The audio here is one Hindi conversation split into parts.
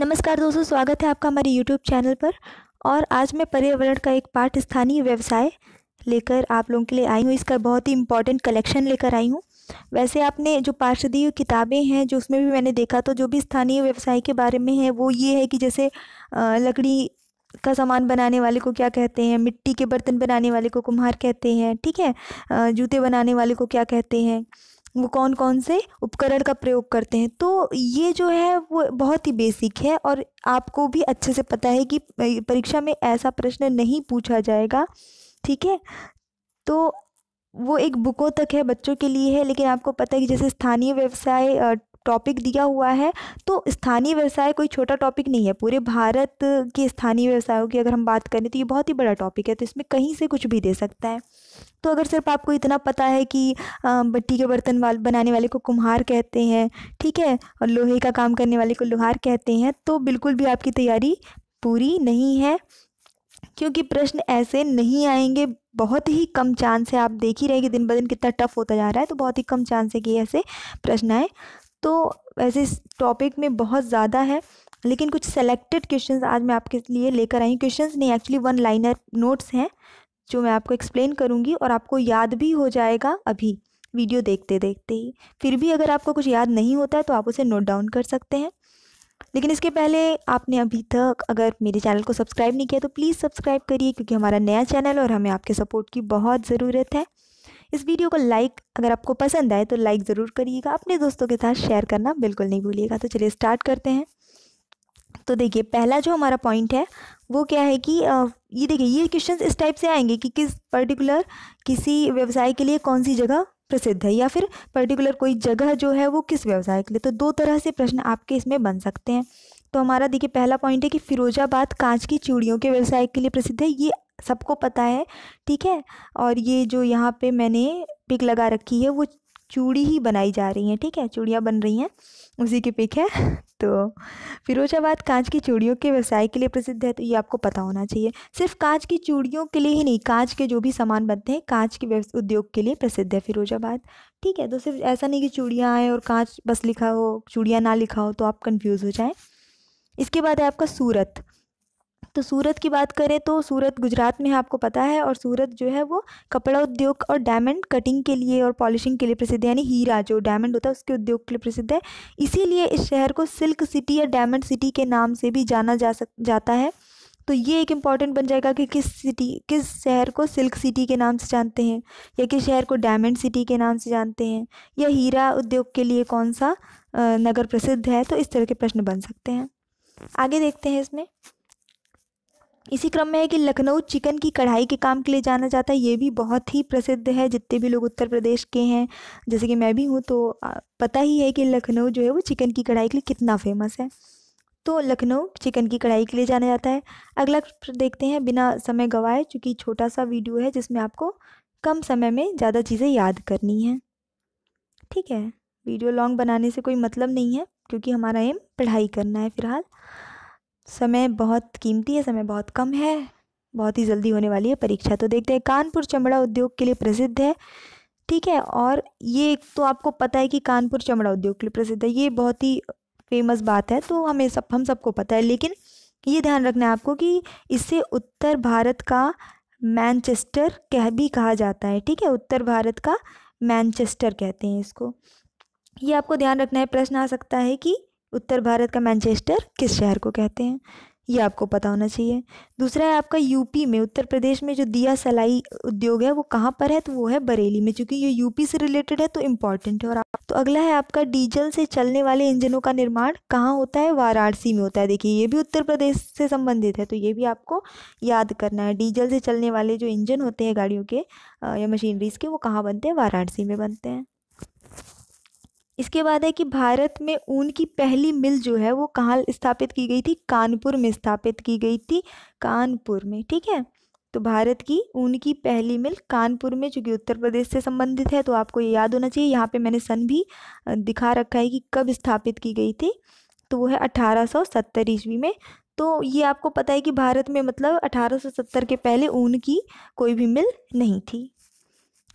नमस्कार दोस्तों स्वागत है आपका हमारे यूट्यूब चैनल पर और आज मैं पर्यावरण का एक पार्ट स्थानीय व्यवसाय लेकर आप लोगों के लिए आई हूँ इसका बहुत ही इंपॉर्टेंट कलेक्शन लेकर आई हूँ वैसे आपने जो पार्षदीय किताबें हैं जो उसमें भी मैंने देखा तो जो भी स्थानीय व्यवसाय के बारे में है वो ये है कि जैसे लकड़ी का सामान बनाने वाले को क्या कहते हैं मिट्टी के बर्तन बनाने वाले को कुम्हार कहते हैं ठीक है जूते बनाने वाले को क्या कहते हैं वो कौन कौन से उपकरण का प्रयोग करते हैं तो ये जो है वो बहुत ही बेसिक है और आपको भी अच्छे से पता है कि परीक्षा में ऐसा प्रश्न नहीं पूछा जाएगा ठीक है तो वो एक बुकों तक है बच्चों के लिए है लेकिन आपको पता है कि जैसे स्थानीय व्यवसाय टॉपिक दिया हुआ है तो स्थानीय व्यवसाय कोई छोटा टॉपिक नहीं है पूरे भारत के स्थानीय व्यवसायों की अगर हम बात करें तो ये बहुत ही बड़ा टॉपिक है तो इसमें कहीं से कुछ भी दे सकता है तो अगर सिर्फ आपको इतना पता है कि मिट्टी के बर्तन वाल बनाने वाले को कुम्हार कहते हैं ठीक है और लोहे का काम करने वाले को लोहार कहते हैं तो बिल्कुल भी आपकी तैयारी पूरी नहीं है क्योंकि प्रश्न ऐसे नहीं आएंगे बहुत ही कम चांस है आप देख ही रहे कि दिन ब दिन कितना टफ होता जा रहा है तो बहुत ही कम चांस है कि ऐसे प्रश्न आए तो ऐसे टॉपिक में बहुत ज़्यादा है लेकिन कुछ सेलेक्टेड क्वेश्चंस आज मैं आपके लिए लेकर आई हूँ क्वेश्चंस नहीं एक्चुअली वन लाइनर नोट्स हैं जो मैं आपको एक्सप्लेन करूँगी और आपको याद भी हो जाएगा अभी वीडियो देखते देखते ही फिर भी अगर आपको कुछ याद नहीं होता है तो आप उसे नोट डाउन कर सकते हैं लेकिन इसके पहले आपने अभी तक अगर मेरे चैनल को सब्सक्राइब नहीं किया तो प्लीज़ सब्सक्राइब करिए क्योंकि हमारा नया चैनल और हमें आपके सपोर्ट की बहुत ज़रूरत है इस वीडियो को लाइक अगर आपको पसंद आए तो लाइक ज़रूर करिएगा अपने दोस्तों के साथ शेयर करना बिल्कुल नहीं भूलिएगा तो चलिए स्टार्ट करते हैं तो देखिए पहला जो हमारा पॉइंट है वो क्या है कि ये देखिए ये क्वेश्चन इस टाइप से आएंगे कि किस पर्टिकुलर किसी व्यवसाय के लिए कौन सी जगह प्रसिद्ध है या फिर पर्टिकुलर कोई जगह जो है वो किस व्यवसाय के लिए तो दो तरह से प्रश्न आपके इसमें बन सकते हैं तो हमारा देखिए पहला पॉइंट है कि फिरोजाबाद कांच की चूड़ियों के व्यवसाय के लिए प्रसिद्ध है ये सबको पता है ठीक है और ये जो यहाँ पे मैंने पिक लगा रखी है वो चूड़ी ही बनाई जा रही हैं ठीक है चूड़ियाँ बन रही हैं उसी के पिक है तो फिरोजाबाद कांच की चूड़ियों के व्यवसाय के लिए प्रसिद्ध है तो ये आपको पता होना चाहिए सिर्फ कांच की चूड़ियों के लिए ही नहीं कांच के जो भी सामान बनते हैं कांच के उद्योग के लिए प्रसिद्ध है फिरोजाबाद ठीक है तो सिर्फ ऐसा नहीं कि चूड़ियाँ आएँ और कांच बस लिखा हो चूड़ियाँ ना लिखा हो तो आप कन्फ्यूज़ हो जाएँ इसके बाद है आपका सूरत तो सूरत की बात करें तो सूरत गुजरात में है आपको पता है और सूरत जो है वो कपड़ा उद्योग और डायमंड कटिंग के लिए और पॉलिशिंग के लिए प्रसिद्ध है यानी हीरा जो डायमंड होता है उसके उद्योग के लिए प्रसिद्ध है इसीलिए इस शहर को सिल्क सिटी या डायमंड सिटी के नाम से भी जाना जा सक जाता है तो ये एक इम्पॉर्टेंट बन जाएगा कि किस सिटी किस शहर को सिल्क सिटी के नाम से जानते हैं या किस शहर को डायमंड सिटी के नाम से जानते हैं या हीरा उद्योग के लिए कौन सा नगर प्रसिद्ध है तो इस तरह के प्रश्न बन सकते हैं आगे देखते हैं इसमें इसी क्रम में है कि लखनऊ चिकन की कढ़ाई के काम के लिए जाना जाता है ये भी बहुत ही प्रसिद्ध है जितने भी लोग उत्तर प्रदेश के हैं जैसे कि मैं भी हूँ तो पता ही है कि लखनऊ जो है वो चिकन की कढ़ाई के लिए कितना फेमस है तो लखनऊ चिकन की कढ़ाई के लिए जाना जाता है अगला देखते हैं बिना समय गवाए चूँकि छोटा सा वीडियो है जिसमें आपको कम समय में ज़्यादा चीज़ें याद करनी हैं ठीक है वीडियो लॉन्ग बनाने से कोई मतलब नहीं है क्योंकि हमारा एम पढ़ाई करना है फ़िलहाल समय बहुत कीमती है समय बहुत कम है बहुत ही जल्दी होने वाली है परीक्षा तो देखते हैं कानपुर चमड़ा उद्योग के लिए प्रसिद्ध है ठीक है और ये तो आपको पता है कि कानपुर चमड़ा उद्योग के लिए प्रसिद्ध है ये बहुत ही फेमस बात है तो हमें सब हम सबको पता है लेकिन ये ध्यान रखना है आपको कि इससे उत्तर भारत का मैनचेस्टर कह भी कहा जाता है ठीक है उत्तर भारत का मैनचेस्टर कहते हैं इसको ये आपको ध्यान रखना है प्रश्न आ सकता है कि उत्तर भारत का मैनचेस्टर किस शहर को कहते हैं ये आपको पता होना चाहिए दूसरा है आपका यूपी में उत्तर प्रदेश में जो दिया सलाई उद्योग है वो कहाँ पर है तो वो है बरेली में क्योंकि ये यूपी से रिलेटेड है तो इम्पॉर्टेंट है और आप तो अगला है आपका डीजल से चलने वाले इंजनों का निर्माण कहाँ होता है वाराणसी में होता है देखिए ये भी उत्तर प्रदेश से संबंधित है तो ये भी आपको याद करना है डीजल से चलने वाले जो इंजन होते हैं गाड़ियों के या मशीनरीज के वो कहाँ बनते हैं वाराणसी में बनते हैं इसके बाद है कि भारत में ऊन की पहली मिल जो है वो कहाँ स्थापित की गई थी कानपुर में स्थापित की गई थी कानपुर में ठीक है तो भारत की ऊन की पहली मिल कानपुर में चूँकि उत्तर प्रदेश से संबंधित है तो आपको ये याद होना चाहिए यहाँ पे मैंने सन भी दिखा रखा है कि कब स्थापित की गई थी तो वो है अठारह सौ सत्तर ईस्वी में तो ये आपको पता है कि भारत में मतलब अठारह के पहले ऊन की कोई भी मिल नहीं थी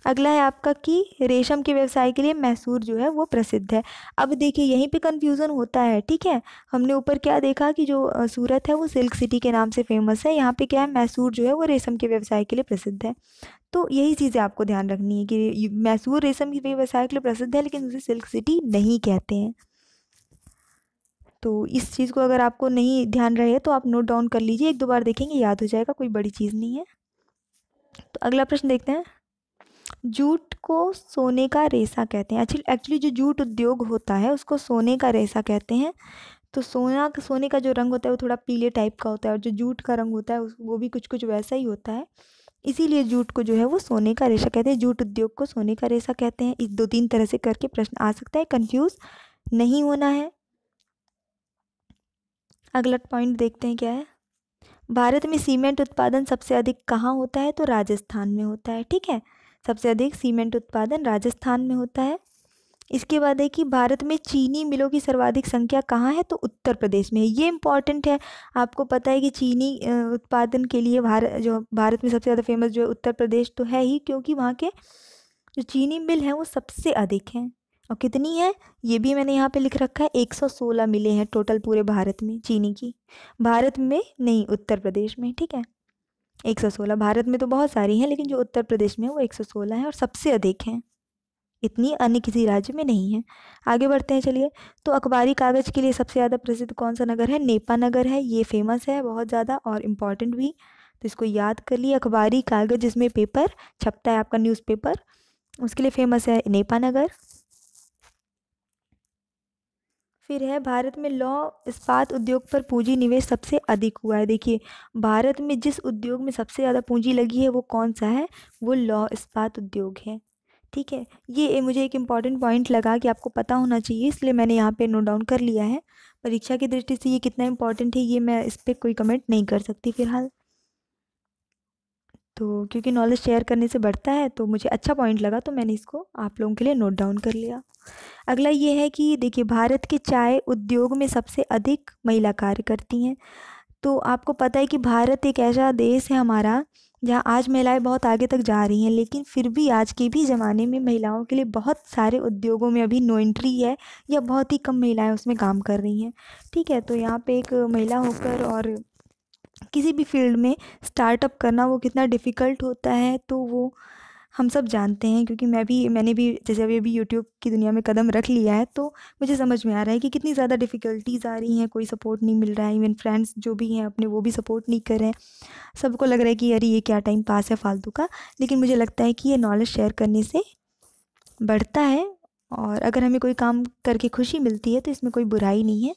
अगला है आपका कि रेशम के व्यवसाय के लिए मैसूर जो है वो प्रसिद्ध है अब देखिए यहीं पे कन्फ्यूज़न होता है ठीक है हमने ऊपर क्या देखा कि जो सूरत है वो सिल्क सिटी के नाम से फेमस है यहाँ पे क्या है मैसूर जो है वो रेशम के व्यवसाय के लिए प्रसिद्ध है तो यही चीज़ें आपको ध्यान रखनी है कि मैसूर रेशम के व्यवसाय के लिए प्रसिद्ध है लेकिन उसे सिल्क सिटी नहीं कहते हैं तो इस चीज़ को अगर आपको नहीं ध्यान रहे तो आप नोट डाउन कर लीजिए एक दो बार देखेंगे याद हो जाएगा कोई बड़ी चीज़ नहीं है तो अगला प्रश्न देखते हैं जूट को सोने का रेशा कहते हैं एक्चुअली एक्चुअली जो जूट उद्योग होता है उसको सोने का रेशा कहते हैं तो सोना का सोने का जो रंग होता है वो थोड़ा पीले टाइप का होता है और जो जूट का रंग होता है वो भी कुछ कुछ वैसा ही होता है इसीलिए जूट को जो है वो सोने का रेशा कहते हैं जूट उद्योग को सोने का रेशा कहते हैं इस दो तीन तरह से करके प्रश्न आ सकता है कंफ्यूज नहीं होना है अगला पॉइंट देखते हैं क्या है भारत में सीमेंट उत्पादन सबसे अधिक कहाँ होता है तो राजस्थान में होता है ठीक है सबसे अधिक सीमेंट उत्पादन राजस्थान में होता है इसके बाद है कि भारत में चीनी मिलों की सर्वाधिक संख्या कहाँ है तो उत्तर प्रदेश में है ये इम्पॉर्टेंट है आपको पता है कि चीनी उत्पादन के लिए भारत जो भारत में सबसे ज़्यादा फेमस जो है उत्तर प्रदेश तो है ही क्योंकि वहाँ के जो चीनी मिल हैं वो सबसे अधिक हैं और कितनी है ये भी मैंने यहाँ पे लिख रखा है एक सोलह मिले हैं टोटल पूरे भारत में चीनी की भारत में नहीं उत्तर प्रदेश में ठीक है एक सौ सोलह भारत में तो बहुत सारी हैं लेकिन जो उत्तर प्रदेश में है वो एक सौ सोलह हैं और सबसे अधिक हैं इतनी अन्य किसी राज्य में नहीं है आगे बढ़ते हैं चलिए तो अखबारी कागज़ के लिए सबसे ज़्यादा प्रसिद्ध कौन सा नगर है नेपा नगर है ये फेमस है बहुत ज़्यादा और इम्पॉर्टेंट भी तो इसको याद कर लिए अखबारी कागज़ जिसमें पेपर छपता है आपका न्यूज़पेपर उसके लिए फेमस है नेपा नगर फिर है भारत में लौ इस्पात उद्योग पर पूँजी निवेश सबसे अधिक हुआ है देखिए भारत में जिस उद्योग में सबसे ज़्यादा पूँजी लगी है वो कौन सा है वो लौ इस्पात उद्योग है ठीक है ये मुझे एक इम्पॉर्टेंट पॉइंट लगा कि आपको पता होना चाहिए इसलिए मैंने यहाँ पे नोट डाउन कर लिया है परीक्षा की दृष्टि से ये कितना इम्पॉर्टेंट है ये मैं इस पर कोई कमेंट नहीं कर सकती फ़िलहाल तो क्योंकि नॉलेज शेयर करने से बढ़ता है तो मुझे अच्छा पॉइंट लगा तो मैंने इसको आप लोगों के लिए नोट डाउन कर लिया अगला ये है कि देखिए भारत के चाय उद्योग में सबसे अधिक महिला कार्य करती हैं तो आपको पता है कि भारत एक ऐसा देश है हमारा जहाँ आज महिलाएं बहुत आगे तक जा रही हैं लेकिन फिर भी आज के भी ज़माने में महिलाओं के लिए बहुत सारे उद्योगों में अभी नो एंट्री है या बहुत ही कम महिलाएं उसमें काम कर रही हैं ठीक है तो यहाँ पे एक महिला होकर और किसी भी फील्ड में स्टार्टअप करना वो कितना डिफ़िकल्ट होता है तो वो हम सब जानते हैं क्योंकि मैं भी मैंने भी जैसे अभी अभी यूट्यूब की दुनिया में कदम रख लिया है तो मुझे समझ में आ रहा है कि कितनी ज़्यादा डिफ़िकल्टीज़ आ रही हैं कोई सपोर्ट नहीं मिल रहा है इवन फ्रेंड्स जो भी हैं अपने वो भी सपोर्ट नहीं कर रहे हैं सबको लग रहा है कि अरे ये क्या टाइम पास है फालतू का लेकिन मुझे लगता है कि ये नॉलेज शेयर करने से बढ़ता है और अगर हमें कोई काम करके खुशी मिलती है तो इसमें कोई बुराई नहीं है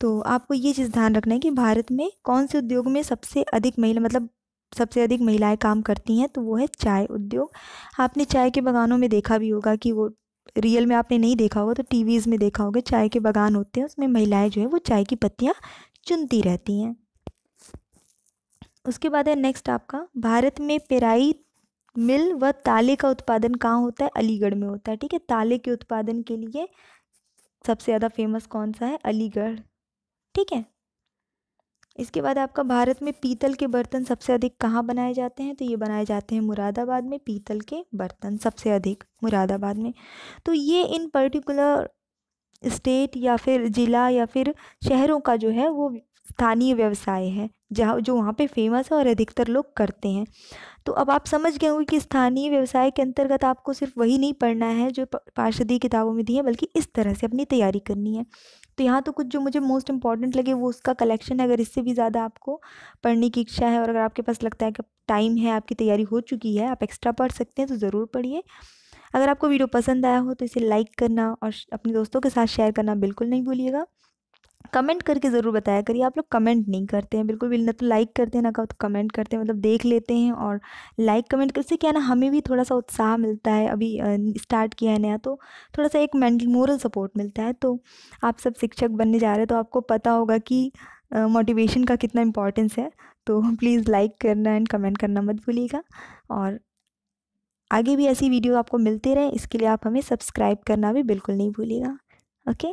तो आपको ये चीज़ ध्यान रखना है कि भारत में कौन से उद्योग में सबसे अधिक महिला मतलब सबसे अधिक महिलाएं काम करती हैं तो वो है चाय उद्योग आपने चाय के बगानों में देखा भी होगा कि वो रियल में आपने नहीं देखा होगा तो टीवीज़ में देखा होगा चाय के बगान होते हैं उसमें महिलाएं जो है वो चाय की पत्तियाँ चुनती रहती हैं उसके बाद है नेक्स्ट आपका भारत में पेराई मिल व ताले का उत्पादन कहाँ होता है अलीगढ़ में होता है ठीक है ताले के उत्पादन के लिए सबसे ज़्यादा फेमस कौन सा है अलीगढ़ ठीक है इसके बाद आपका भारत में पीतल के बर्तन सबसे अधिक कहाँ बनाए जाते हैं तो ये बनाए जाते हैं मुरादाबाद में पीतल के बर्तन सबसे अधिक मुरादाबाद में तो ये इन पर्टिकुलर स्टेट या फिर ज़िला या फिर शहरों का जो है वो स्थानीय व्यवसाय है जहाँ जो वहाँ पे फेमस है और अधिकतर लोग करते हैं तो अब आप समझ गए होंगे कि स्थानीय व्यवसाय के अंतर्गत आपको सिर्फ वही नहीं पढ़ना है जो पार्षदी किताबों में दी है बल्कि इस तरह से अपनी तैयारी करनी है तो यहाँ तो कुछ जो मुझे मोस्ट इंपॉर्टेंट लगे वो उसका कलेक्शन है अगर इससे भी ज़्यादा आपको पढ़ने की इच्छा है और अगर आपके पास लगता है कि टाइम है आपकी तैयारी हो चुकी है आप एक्स्ट्रा पढ़ सकते हैं तो ज़रूर पढ़िए अगर आपको वीडियो पसंद आया हो तो इसे लाइक करना और अपने दोस्तों के साथ शेयर करना बिल्कुल नहीं भूलिएगा कमेंट करके ज़रूर बताया करिए आप लोग कमेंट नहीं करते हैं बिल्कुल भी ना तो लाइक करते हैं ना का तो कमेंट करते हैं मतलब देख लेते हैं और लाइक कमेंट करते क्या ना हमें भी थोड़ा सा उत्साह मिलता है अभी स्टार्ट किया है नया तो थोड़ा सा एक मेंटल मोरल सपोर्ट मिलता है तो आप सब शिक्षक बनने जा रहे हैं तो आपको पता होगा कि मोटिवेशन का कितना इम्पोर्टेंस है तो प्लीज़ लाइक करना एंड कमेंट करना मत भूलिएगा और आगे भी ऐसी वीडियो आपको मिलती रहे इसके लिए आप हमें सब्सक्राइब करना भी बिल्कुल नहीं भूलिएगा ओके